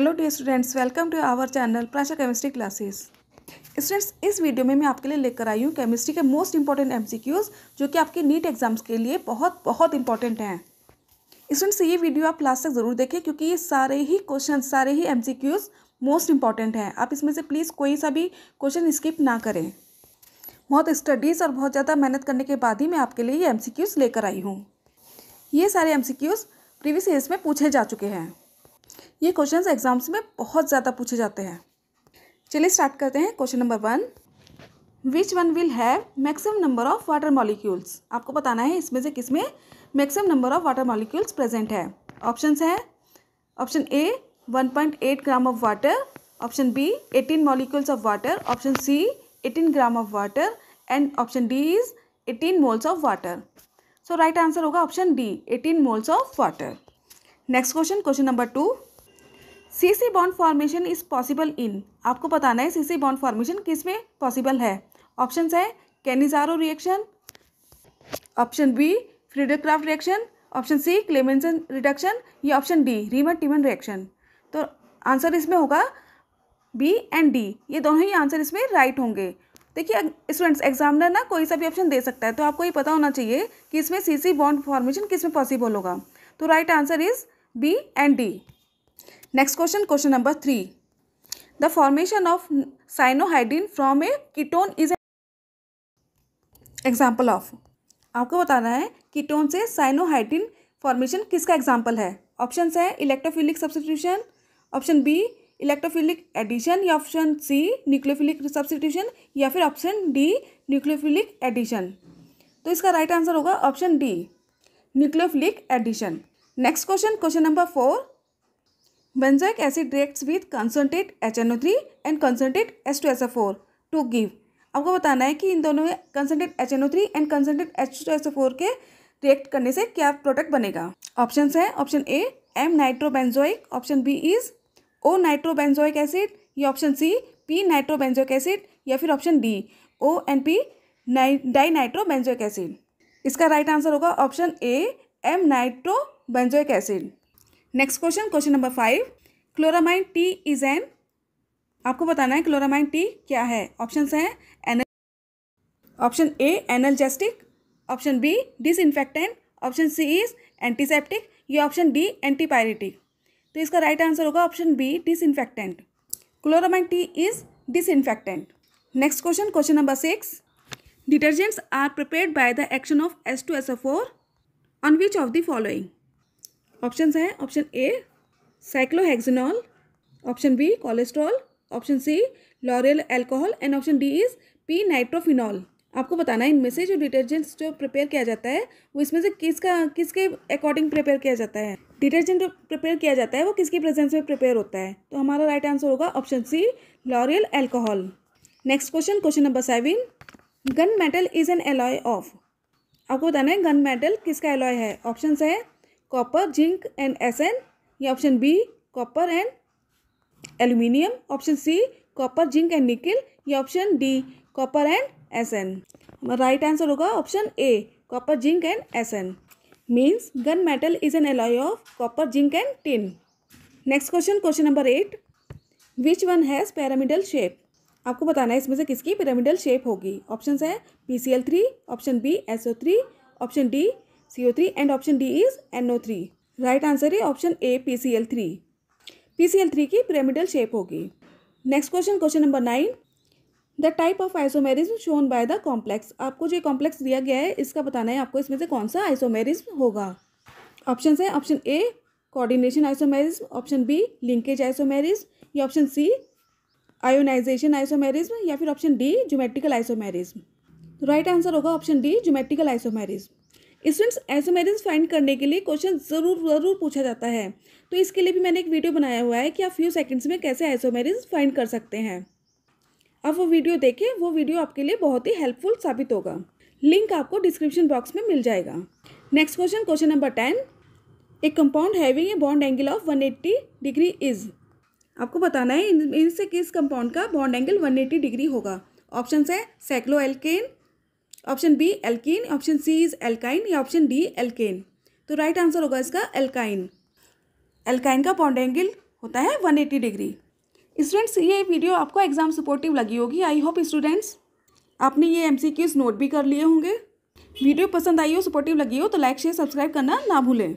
hello dear students welcome to our channel Prasha chemistry classes students इस video में मैं आपके लिए लेकर आई हूँ केमिस्ट्री के मोस्ट इंपॉर्टेंट एमसीक्यूज जो कि आपके नीट एग्जाम्स के लिए बहुत बहुत इंपॉर्टेंट हैं स्टूडेंट्स ये वीडियो आप लास्ट तक ज़रूर देखें क्योंकि ये सारे ही क्वेश्चन सारे ही एम मोस्ट इंपॉर्टेंट हैं आप इसमें से प्लीज़ कोई सा भी क्वेश्चन स्किप ना करें बहुत स्टडीज़ और बहुत ज़्यादा मेहनत करने के बाद ही मैं आपके लिए ये एम लेकर आई हूँ ये सारे एम प्रीवियस ईयर्स में पूछे जा चुके हैं ये क्वेश्चंस एग्जाम्स में बहुत ज़्यादा पूछे जाते हैं चलिए स्टार्ट करते हैं question number one which one will have maximum number of water molecules आपको बताना है इसमें से किस में maximum number of water molecules present है ऑप्शन है option A 1.8 gram of water option B 18 molecules of water option C 18 gram of water and option D is 18 moles of water so right answer होगा option D 18 moles of water next question question number two C C bond formation is possible in आपको बताना है सी C bond formation किस में possible है option है Cannizzaro reaction option B Friedel Crafts reaction option C Clemmensen reduction या option D Reimer Tiemann reaction तो answer इसमें होगा बी एंड डी ये दोनों ही आंसर इसमें राइट होंगे देखिए स्टूडेंट्स एग्जामिनर ना कोई सा भी ऑप्शन दे सकता है तो आपको ये पता होना चाहिए कि इसमें सी सी बॉन्ड फॉर्मेशन किस में पॉसिबल होगा तो right answer is B and D next question question number three the formation of cyanohydrin from a ketone is example of आपको बताना है कीटोन से साइनोहाइड्रीन फॉर्मेशन किसका एग्जाम्पल है ऑप्शन है electrophilic substitution option B electrophilic addition या option C nucleophilic substitution या फिर ऑप्शन डी न्यूक्लियोफिलिक एडिशन तो इसका राइट आंसर होगा option D nucleophilic addition next question question number four acid H N O three and concentrate S two S A four to give आपको बताना है कि इन दोनों में concentrate H N O three and concentrate H two S O four के react करने से क्या प्रोडक्ट बनेगा ऑप्शन है option A M nitrobenzoic option B is O nitrobenzoic acid या option C P nitrobenzoic acid या फिर option D O and P dinitrobenzoic acid इसका राइट आंसर होगा option A M nitrobenzoic acid next question question number five chloramine T is an आपको बताना है chloramine T क्या है option हैं एनल option A analgesic option B disinfectant option C is antiseptic या ऑप्शन डी एंटीपायरेटिक तो इसका राइट आंसर होगा option B disinfectant chloramine T is disinfectant next question question number six detergents are prepared by the action of S two S O four on which of the following option हैं option A cyclohexanol option B cholesterol option C lauryl alcohol and option D is P nitrophenol आपको बताना है इनमें से जो detergents जो prepare किया जाता है वो इसमें से किसका किसके अकॉर्डिंग प्रिपेयर किया जाता है डिटर्जेंट जो प्रिपेयर किया जाता है वो किसकी प्रेजेंस में प्रिपेयर होता है तो हमारा राइट आंसर होगा option C lauryl alcohol next question question number seven gun metal is an alloy of आपको बताना है गन मेटल किसका एलॉय है ऑप्शन है copper zinc and S N या option B copper and aluminium option C copper zinc and nickel या option D copper and N right answer होगा option A copper zinc and S N means gun metal is an alloy of copper zinc and tin next question question number eight which one has pyramidal shape आपको बताना है इसमें से किसकी pyramidal shape होगी option है P C L three option B S O three option D C O three and option D is N O three right answer है option A P C L three P C L three की pyramidal shape होगी next question question number nine the type of isomerism shown by the complex आपको जो complex दिया गया है इसका बताना है आपको इसमें से कौन सा आइसोमेरिज्म होगा ऑप्शन है option A coordination isomerism option B linkage isomerism या ऑप्शन सी आयोनाइजेशन आइसोमेरिज्म या फिर option D geometrical isomerism right answer होगा option D geometrical isomerism students ऐसे मैरिज फाइंड करने के लिए क्वेश्चन ज़रूर ज़रूर पूछा जाता है तो इसके लिए भी मैंने एक वीडियो बनाया हुआ है कि आप फ्यू सेकंड्स में कैसे ऐसे मैरिज फाइंड कर सकते हैं आप वो वीडियो देखें वो वीडियो आपके लिए बहुत ही हेल्पफुल साबित होगा लिंक आपको डिस्क्रिप्शन बॉक्स में मिल जाएगा next question question number ten एक compound having a bond angle of one degree is आपको बताना है इनसे किस कंपाउंड का बॉन्ड एंगल वन डिग्री होगा ऑप्शन है cycloalkane option B alkene option C is alkyne या ऑप्शन डी एल्केन तो राइट आंसर होगा इसका एल्काइन एल्काइन का पॉन्ड एंगल होता है वन एट्टी डिग्री स्टूडेंट्स ये वीडियो आपको एग्जाम सपोर्टिव लगी होगी आई होप स्टूडेंट्स आपने ये एम नोट भी कर लिए होंगे वीडियो पसंद आई हो सपोर्टिव लगी हो तो लाइक शेयर सब्सक्राइब करना ना भूलें